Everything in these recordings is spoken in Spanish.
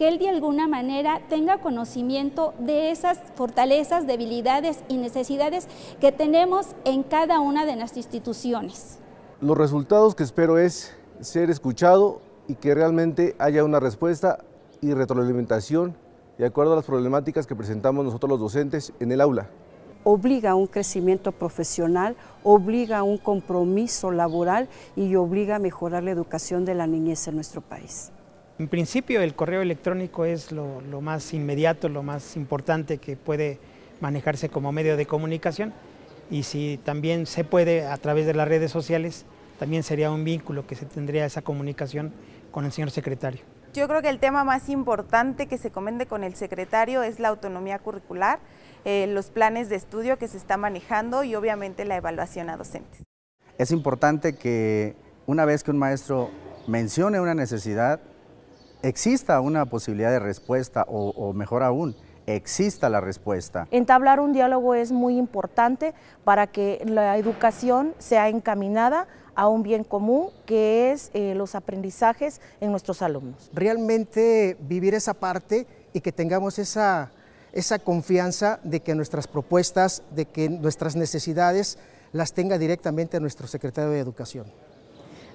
que él de alguna manera tenga conocimiento de esas fortalezas, debilidades y necesidades que tenemos en cada una de las instituciones. Los resultados que espero es ser escuchado y que realmente haya una respuesta y retroalimentación de acuerdo a las problemáticas que presentamos nosotros los docentes en el aula obliga a un crecimiento profesional, obliga a un compromiso laboral y obliga a mejorar la educación de la niñez en nuestro país. En principio el correo electrónico es lo, más inmediato, lo más importante que puede manejarse como medio de comunicación y si también se puede a través de las redes sociales, también sería un vínculo que se tendría esa comunicación con el señor secretario. Yo creo que el tema más importante que se comende con el secretario es la autonomía curricular, eh, los planes de estudio que se está manejando y obviamente la evaluación a docentes. Es importante que una vez que un maestro mencione una necesidad, exista una posibilidad de respuesta o, mejor aún, exista la respuesta. Entablar un diálogo es muy importante para que la educación sea encaminada a un bien común que es eh, los aprendizajes en nuestros alumnos. Realmente vivir esa parte y que tengamos esa, esa confianza de que nuestras propuestas, de que nuestras necesidades las tenga directamente nuestro secretario de Educación.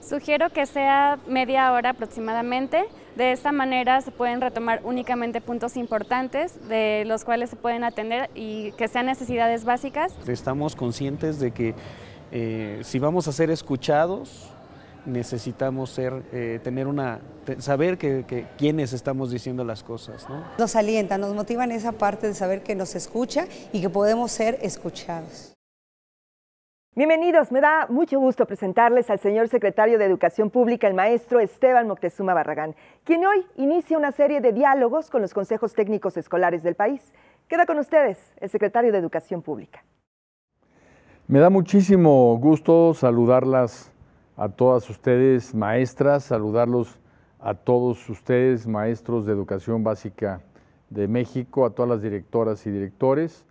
Sugiero que sea media hora aproximadamente. De esta manera se pueden retomar únicamente puntos importantes de los cuales se pueden atender y que sean necesidades básicas. Estamos conscientes de que eh, si vamos a ser escuchados, necesitamos ser, eh, tener una, saber que, quiénes estamos diciendo las cosas. Nos alienta, nos motiva en esa parte de saber que nos escucha y que podemos ser escuchados. Bienvenidos, me da mucho gusto presentarles al señor secretario de Educación Pública, el maestro Esteban Moctezuma Barragán, quien hoy inicia una serie de diálogos con los consejos técnicos escolares del país. Queda con ustedes el secretario de Educación Pública. Me da muchísimo gusto saludarlas a todas ustedes, maestras, saludarlos a todos ustedes, maestros de Educación Básica de México, a todas las directoras y directores,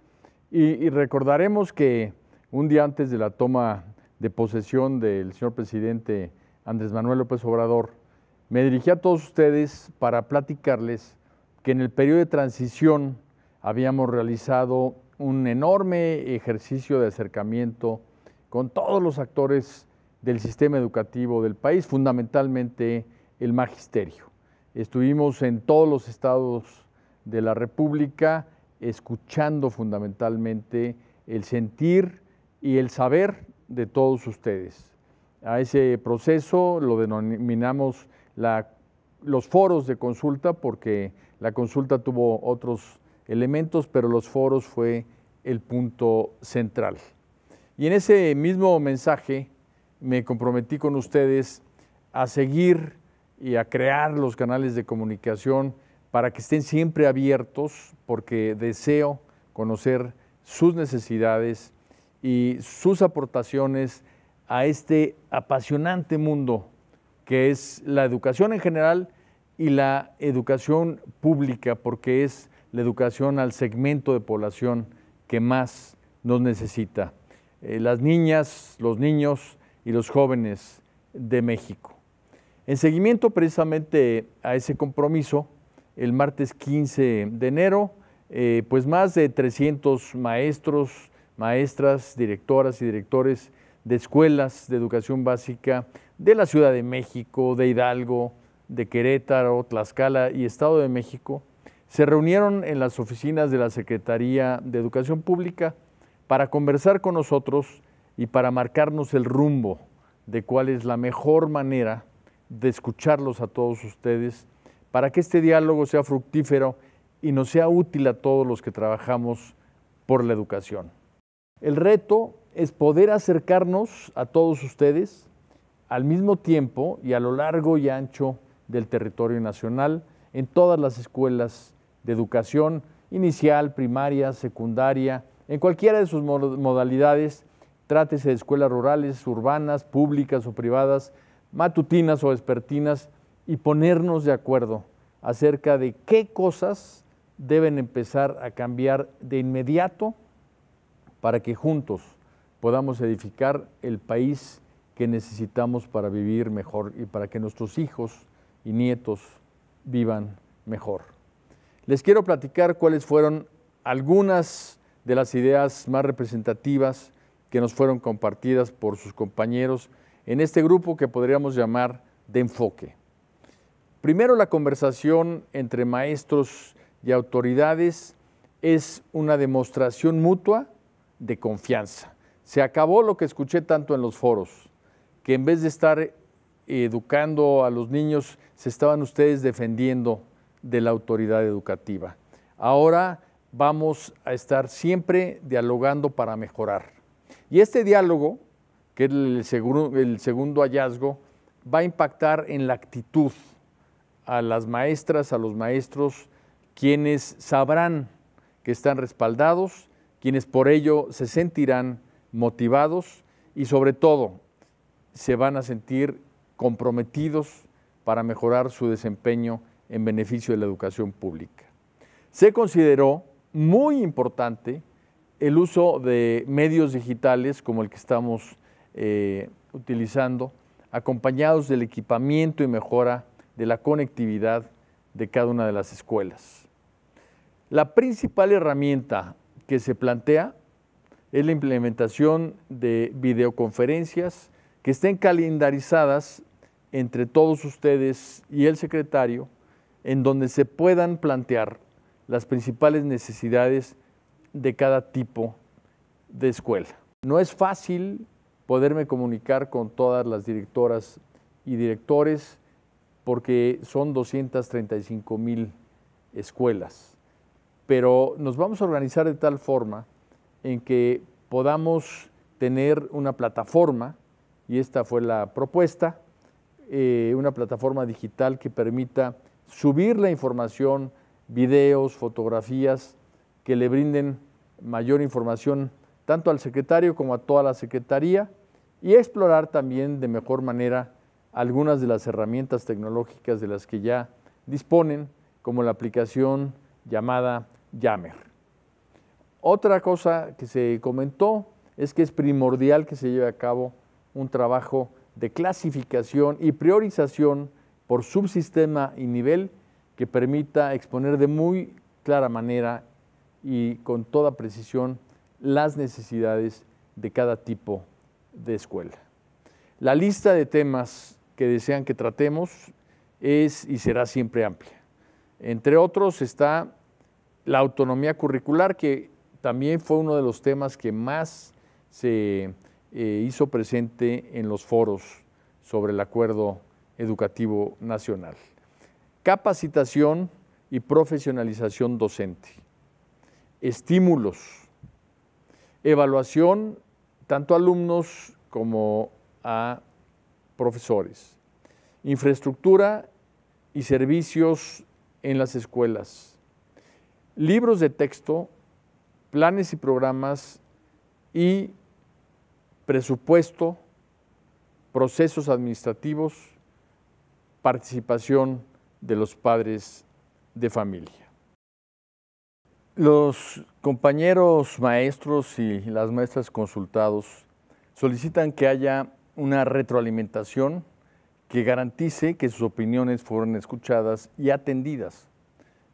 y, y recordaremos que un día antes de la toma de posesión del señor presidente Andrés Manuel López Obrador, me dirigí a todos ustedes para platicarles que en el periodo de transición habíamos realizado un enorme ejercicio de acercamiento con todos los actores del sistema educativo del país, fundamentalmente el magisterio. Estuvimos en todos los estados de la República escuchando fundamentalmente el sentir y el saber de todos ustedes. A ese proceso lo denominamos los foros de consulta porque la consulta tuvo otros elementos, pero los foros fue el punto central. Y en ese mismo mensaje me comprometí con ustedes a seguir y a crear los canales de comunicación para que estén siempre abiertos porque deseo conocer sus necesidades y sus aportaciones a este apasionante mundo que es la educación en general y la educación pública, porque es la educación al segmento de población que más nos necesita, eh, las niñas, los niños y los jóvenes de México. En seguimiento precisamente a ese compromiso, el martes 15 de enero, eh, pues más de 300 maestros, maestras, directoras y directores de escuelas de educación básica de la Ciudad de México, de Hidalgo, de Querétaro, Tlaxcala y Estado de México, se reunieron en las oficinas de la Secretaría de Educación Pública para conversar con nosotros y para marcarnos el rumbo de cuál es la mejor manera de escucharlos a todos ustedes, para que este diálogo sea fructífero y nos sea útil a todos los que trabajamos por la educación. El reto es poder acercarnos a todos ustedes al mismo tiempo y a lo largo y ancho del territorio nacional en todas las escuelas de educación inicial, primaria, secundaria, en cualquiera de sus modalidades, trátese de escuelas rurales, urbanas, públicas o privadas, matutinas o vespertinas, y ponernos de acuerdo acerca de qué cosas deben empezar a cambiar de inmediato para que juntos podamos edificar el país que necesitamos para vivir mejor y para que nuestros hijos y nietos vivan mejor. Les quiero platicar cuáles fueron algunas de las ideas más representativas que nos fueron compartidas por sus compañeros en este grupo que podríamos llamar de enfoque. Primero, la conversación entre maestros y autoridades es una demostración mutua de confianza. Se acabó lo que escuché tanto en los foros, que en vez de estar educando a los niños, se estaban ustedes defendiendo de la autoridad educativa. Ahora vamos a estar siempre dialogando para mejorar. Y este diálogo, que es el, el segundo hallazgo, va a impactar en la actitud a las maestras, a los maestros, quienes sabrán que están respaldados quienes por ello se sentirán motivados y sobre todo se van a sentir comprometidos para mejorar su desempeño en beneficio de la educación pública. Se consideró muy importante el uso de medios digitales como el que estamos eh, utilizando, acompañados del equipamiento y mejora de la conectividad de cada una de las escuelas. La principal herramienta que se plantea es la implementación de videoconferencias que estén calendarizadas entre todos ustedes y el secretario, en donde se puedan plantear las principales necesidades de cada tipo de escuela. No es fácil poderme comunicar con todas las directoras y directores porque son 235 mil escuelas pero nos vamos a organizar de tal forma en que podamos tener una plataforma, y esta fue la propuesta, eh, una plataforma digital que permita subir la información, videos, fotografías, que le brinden mayor información tanto al secretario como a toda la secretaría y explorar también de mejor manera algunas de las herramientas tecnológicas de las que ya disponen, como la aplicación llamada Yammer. Otra cosa que se comentó es que es primordial que se lleve a cabo un trabajo de clasificación y priorización por subsistema y nivel que permita exponer de muy clara manera y con toda precisión las necesidades de cada tipo de escuela. La lista de temas que desean que tratemos es y será siempre amplia. Entre otros está la autonomía curricular, que también fue uno de los temas que más se eh, hizo presente en los foros sobre el acuerdo educativo nacional. Capacitación y profesionalización docente. Estímulos. Evaluación tanto a alumnos como a profesores. Infraestructura y servicios en las escuelas. Libros de texto, planes y programas y presupuesto, procesos administrativos, participación de los padres de familia. Los compañeros maestros y las maestras consultados solicitan que haya una retroalimentación que garantice que sus opiniones fueron escuchadas y atendidas.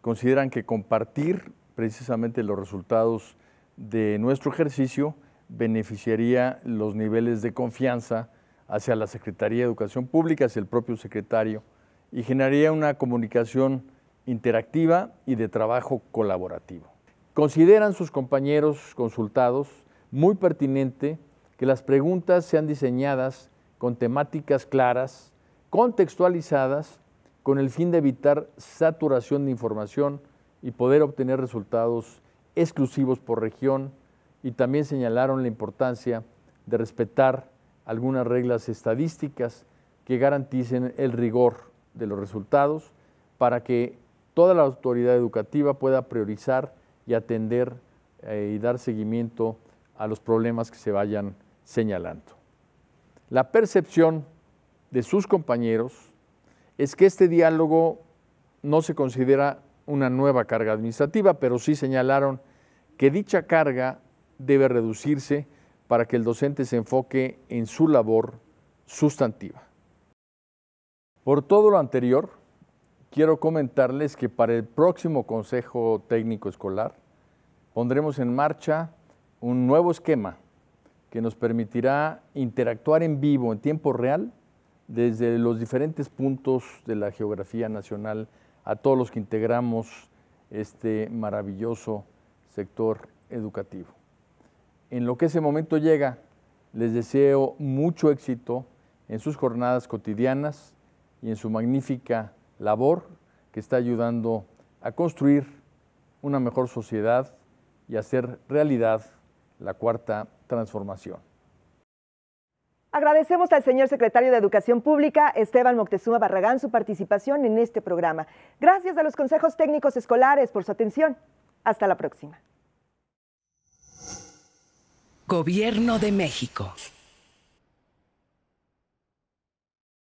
Consideran que compartir precisamente los resultados de nuestro ejercicio beneficiaría los niveles de confianza hacia la Secretaría de Educación Pública, hacia el propio secretario, y generaría una comunicación interactiva y de trabajo colaborativo. Consideran sus compañeros consultados muy pertinente que las preguntas sean diseñadas con temáticas claras, contextualizadas con el fin de evitar saturación de información y poder obtener resultados exclusivos por región y también señalaron la importancia de respetar algunas reglas estadísticas que garanticen el rigor de los resultados para que toda la autoridad educativa pueda priorizar y atender eh, y dar seguimiento a los problemas que se vayan señalando. La percepción de sus compañeros es que este diálogo no se considera una nueva carga administrativa, pero sí señalaron que dicha carga debe reducirse para que el docente se enfoque en su labor sustantiva. Por todo lo anterior, quiero comentarles que para el próximo Consejo Técnico Escolar pondremos en marcha un nuevo esquema que nos permitirá interactuar en vivo, en tiempo real, desde los diferentes puntos de la geografía nacional a todos los que integramos este maravilloso sector educativo. En lo que ese momento llega, les deseo mucho éxito en sus jornadas cotidianas y en su magnífica labor que está ayudando a construir una mejor sociedad y hacer realidad la cuarta transformación. Agradecemos al señor secretario de Educación Pública, Esteban Moctezuma Barragán, su participación en este programa. Gracias a los consejos técnicos escolares por su atención. Hasta la próxima. Gobierno de México.